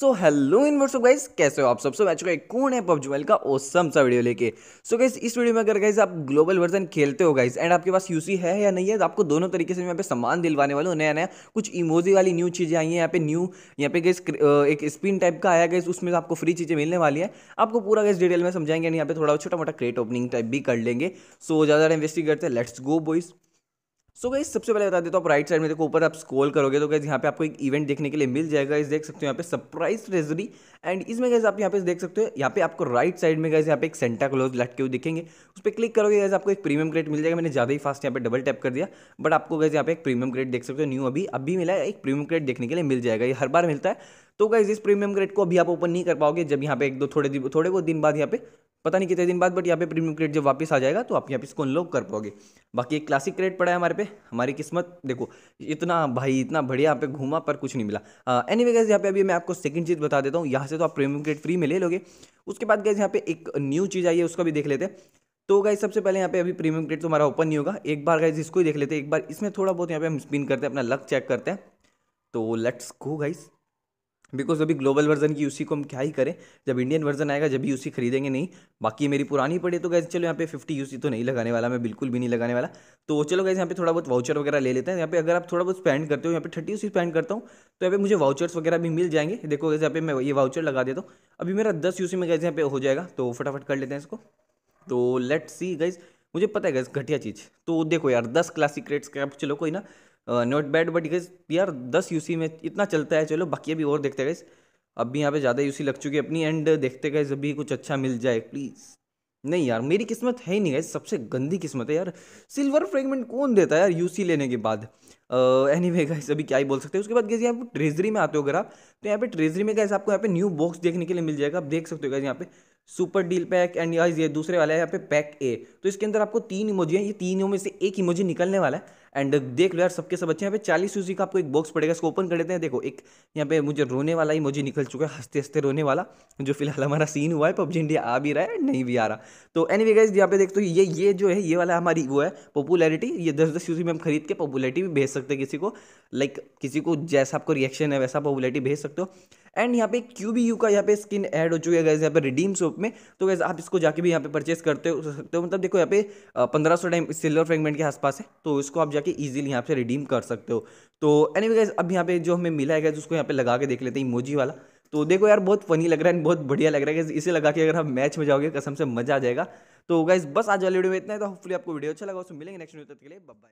so hello इन सब guys कैसे हो आप सब सब मैच चुका एक कौन है पबजी मोबाइल का ओसम सा वीडियो लेके सो गाइज इस वीडियो में अगर गाइज आप ग्लोबल वर्जन खेलते हो गाइज एंड आपके पास यूसी है या नहीं है तो आपको दोनों तरीके से यहाँ पे सामान दिलवाने वाले नया नया कुछ इमोजी वाली न्यू चीज़ें आई हैं यहाँ पे न्यू यहाँ पे गाइज एक स्पिन टाइप का आया गाइज उसमें आपको फ्री चीज़ें मिलने वाली है आपको पूरा गाइज डिटेल में समझाएंगे यहाँ पे थोड़ा छोटा मोटा क्रेट ओपनिंग टाइप भी कर लेंगे सो ज़्यादा इन्वेस्टिगेट करते हैं let's go boys so so सबसे पहले बता देता तो हूँ आप राइट साइड में देखो ऊपर आप स्क्रॉल करोगे तो गैस यहाँ पे आपको एक इवेंट देखने के लिए मिल जाएगा इस देख सकते हो यहाँ पे सरप्राइज ट्रेजरी एंड इसमें गैस आप यहाँ पे देख सकते हो यहाँ पे आपको राइट साइड में गैस यहाँ पे एक सेंटा क्लोज लटके हुए दिखेंगे उस पर क्लिक करोगे गैस आपको एक प्रीमियम क्रेट मिल जाएगा मैंने ज़्यादा ही फास्ट यहाँ पे डबल टैप कर दिया बट आपको गैस यहाँ पे एक प्रीमियम क्रेट देख सकते हो न्यू अभी अभी मिला है एक प्रीमियम क्रेट देखने के लिए मिल जाएगा ये हर बार मिलता है तो गाइज इस प्रीमियम ग्रेड को अभी आप ओपन नहीं कर पाओगे जब यहाँ पे एक दो थोड़े दिन थोड़े बहुत दिन बाद यहाँ पे पता नहीं कितने दिन बाद बट यहाँ पे प्रीमियम क्रेड जब वापस आ जाएगा तो आप यहाँ पे इसको अनलॉक कर पाओगे बाकी एक क्लासिक क्रेड पड़ा है हमारे पे हमारी किस्मत देखो इतना भाई इतना बढ़िया यहाँ पे घूमा पर कुछ नहीं मिला एनी वे गैस यहाँ पे अभी मैं आपको सेकंड चीज़ बता देता हूँ यहाँ से तो आप प्रीमियम क्रेड फ्री में ले लोगे उसके बाद गैस यहाँ पे एक न्यू चीज़ आई है उसका भी देख लेते हैं तो गाइज सबसे पहले यहाँ पे अभी प्रीमियम क्रेड तो हमारा ओपन नहीं होगा एक बार गाइज इसको ही देख लेते हैं एक बार इसमें थोड़ा बहुत यहाँ पे हम स्पिन करते हैं अपना लक चेक करते हैं तो लेट्स गो गाइज़ बिकॉज अभी ग्लोबल वर्जन की यूसी को हम क्या ही करें जब इंडियन वर्जन आएगा जब भी उसी खरीदेंगे नहीं बाकी मेरी पुरानी पड़ी तो गैस चलो यहाँ पे फिफ्टी यूसी तो नहीं लगाने वाला मैं बिल्कुल भी नहीं लगाने वाला तो चलो गैस यहाँ पे थोड़ा बहुत वाउचर वगैरह ले लेते हैं यहाँ पे अगर आप थोड़ा बहुत स्पेंड करते हो यहाँ पे थर्टी यूसी स्पेंड करता हूँ तो यहाँ पे मुझे वाउचर्स वगैरह भी मिल जाएंगे देखो गैस यहाँ पे मैं ये वाउचर लगा देता हूँ अभी मेरा दस यूसी में गैस यहाँ पे हो जाएगा तो फटाफट कर लेते हैं इसको तो लेट सी गैस मुझे पता है गैस घटिया चीज़ तो देखो यार दस क्लासिक रेट्स के आप चलो कोई ना नॉट बैड बट गैस यार दस यूसी में इतना चलता है चलो बाकी अभी और देखते हैं अभी अब भी यहाँ पे ज़्यादा यूसी लग चुकी है अपनी एंड देखते गए अभी कुछ अच्छा मिल जाए प्लीज़ नहीं यार मेरी किस्मत है ही नहीं गई सबसे गंदी किस्मत है यार सिल्वर फ्रेगमेंट कौन देता है यार यूसी लेने के बाद एनी वे गाइस अभी क्या ही बोल सकते हैं उसके बाद गैस यहाँ पे ट्रेजरी में आते हो अगर आप तो यहाँ पे ट्रेजरी में गैस आपको यहाँ पे न्यू बॉक्स देखने के लिए मिल जाएगा आप देख सकते हो गैस यहाँ पे सुपर डील पैक एंड ये दूसरे वाला है यहाँ पे पैक ए तो इसके अंदर आपको तीन इमोजी है ये तीनों में से एक इमोजी निकलने वाला है एंड देख लो यार सबके सब अच्छे यहाँ पे चालीस यूजी का आपको एक बॉक्स पड़ेगा इसको ओपन कर लेते हैं देखो एक यहाँ पे मुझे रोने वाला ही मुझे निकल चुका है हंसते हंसते रोने वाला जो फिलहाल हमारा सीन हुआ है पबजी इंडिया आ भी रहा है नहीं भी आ रहा तो एनी वे गाइज यहाँ पे देखते ये ये जो है ये वाला हमारी वो है पॉपुलरिटी ये दस दस यूजी में हम खरीद के पॉपुलरिटी भी भेज सकते हैं किसी को लाइक किसी को जैसा आपको रिएक्शन है वैसा पॉपुलरिटी भेज सकते हो एंड यहाँ पे क्यू बी यू का यहाँ पे स्किन ऐड हो चुकी है गैस यहाँ पे रिडीम शॉप में तो गैस आप इसको जाके भी यहाँ पे परचेस करते हो सकते हो मतलब देखो यहाँ पे पंद्रह सौ टाइम सिल्वर फ्रेगमेंट के आसपास है तो इसको आप जाके ईजिली यहाँ से रिडीम कर सकते हो तो एनी anyway अब यहाँ पे जो हमें मिला है उसको यहाँ पे लगा के देख लेते हैं इमोजी वाला तो देखो यार बहुत फनी लग रहा है बहुत बढ़िया लग रहा है इसे लगा के अगर हम मैच में जाओगे कसम से मजा आ जाएगा तो गाइज बस आज वाली वीडियो में इतना है तो होपफुली आपको वीडियो अच्छा लगा उसमें मिलेंगे नेक्स्ट वीडियो तक के लिए बाय